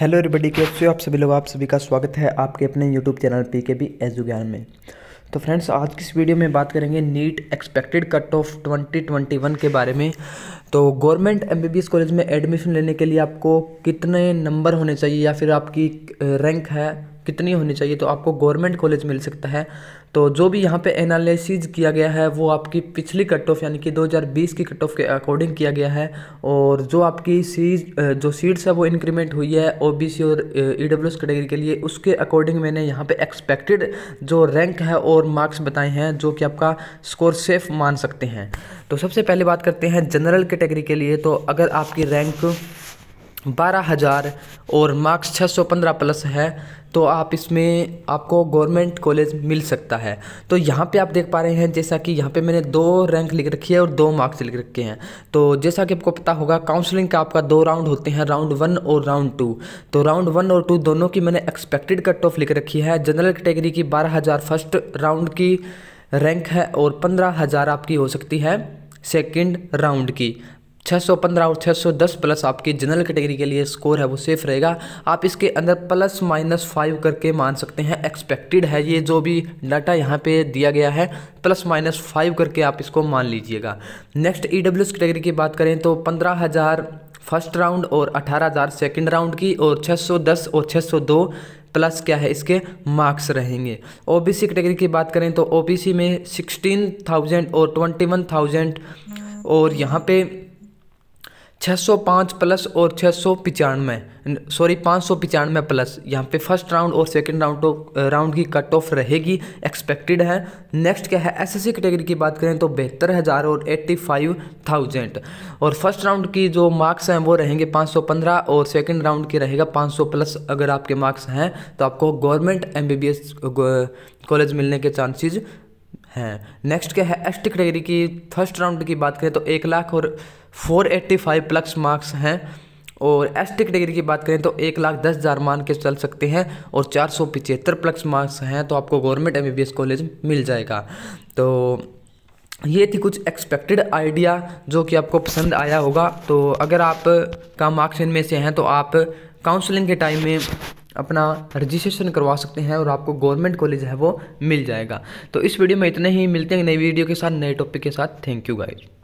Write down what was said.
hello everybody के हो आप सभी लोग आप सभी का स्वागत है आपके अपने YouTube channel P K B Edu Gyan में तो फ्रेंड्स आज की इस वीडियो में बात करेंगे नीट एक्सपेक्टेड कट ऑफ 2021 के बारे में तो गवर्नमेंट एमबीबीएस कॉलेज में एडमिशन लेने के लिए आपको कितने नंबर होने चाहिए या फिर आपकी रैंक है कितनी होनी चाहिए तो आपको गवर्नमेंट कॉलेज मिल सकता है तो जो भी यहाँ पे एनालिसिस किया गया है वो आपकी पिछली कट ऑफ यानी कि 2020 की कट ऑफ के अकॉर्डिंग किया गया है और जो आपकी सीज जो सीट्स है वो इंक्रीमेंट हुई है ओबीसी और ई डब्ल्यू एस कैटेगरी के लिए उसके अकॉर्डिंग मैंने यहाँ पे एक्सपेक्टेड जो रैंक है और मार्क्स बताए हैं जो कि आपका स्कोर सेफ मान सकते हैं तो सबसे पहले बात करते हैं जनरल कैटेगरी के लिए तो अगर आपकी रैंक बारह हज़ार और मार्क्स छः सौ पंद्रह प्लस है तो आप इसमें आपको गवर्नमेंट कॉलेज मिल सकता है तो यहाँ पे आप देख पा रहे हैं जैसा कि यहाँ पे मैंने दो रैंक लिख रखी है और दो मार्क्स लिख रखे हैं तो जैसा कि आपको पता होगा काउंसलिंग का आपका दो राउंड होते हैं राउंड वन और राउंड टू तो राउंड वन और टू दोनों की मैंने एक्सपेक्टेड कट ऑफ लिख रखी है जनरल कैटेगरी की बारह हज़ार फर्स्ट राउंड की रैंक है और पंद्रह हज़ार आपकी हो सकती है सेकेंड राउंड की 615 और 610 प्लस आपके जनरल कैटेगरी के लिए स्कोर है वो सेफ रहेगा आप इसके अंदर प्लस माइनस फाइव करके मान सकते हैं एक्सपेक्टेड है ये जो भी डाटा यहाँ पे दिया गया है प्लस माइनस फाइव करके आप इसको मान लीजिएगा नेक्स्ट ई कैटेगरी की बात करें तो पंद्रह हज़ार फर्स्ट राउंड और अठारह हज़ार सेकेंड राउंड की और 610 और 602 प्लस क्या है इसके मार्क्स रहेंगे ओबीसी कैटेगरी की बात करें तो ओबीसी में 16,000 और 21,000 और यहाँ पे छः सौ पाँच प्लस और छः सौ पचानवे सॉरी पाँच सौ पचानवे प्लस यहाँ पे फर्स्ट राउंड और सेकंड राउंड तो राउंड की कट ऑफ रहेगी एक्सपेक्टेड है नेक्स्ट क्या है एसएससी कैटेगरी की बात करें तो बहत्तर हज़ार और एट्टी फाइव थाउजेंड और फर्स्ट राउंड की जो मार्क्स हैं वो रहेंगे पाँच सौ पंद्रह और सेकेंड राउंड की रहेगा पाँच सौ प्लस अगर आपके मार्क्स हैं तो आपको government M B B S college मिलने के चांसेज हैं नेक्स्ट क्या है एस टी कैटेगरी की फर्स्ट राउंड की बात करें तो एक लाख और four eighty five plus marks हैं और एस टी कैटेगरी की बात करें तो एक लाख दस हज़ार मान के चल सकते हैं और चार सौ पिचहत्तर प्लस मार्क्स हैं तो आपको गवर्नमेंट एम कॉलेज मिल जाएगा तो ये थी कुछ एक्सपेक्टेड आइडिया जो कि आपको पसंद आया होगा तो अगर आप का मार्क्स इनमें से हैं तो आप काउंसलिंग के टाइम में अपना रजिस्ट्रेशन करवा सकते हैं और आपको गवर्नमेंट कॉलेज है वो मिल जाएगा तो इस वीडियो में इतने ही मिलते हैं नई वीडियो के साथ नए टॉपिक के साथ थैंक यू गाइज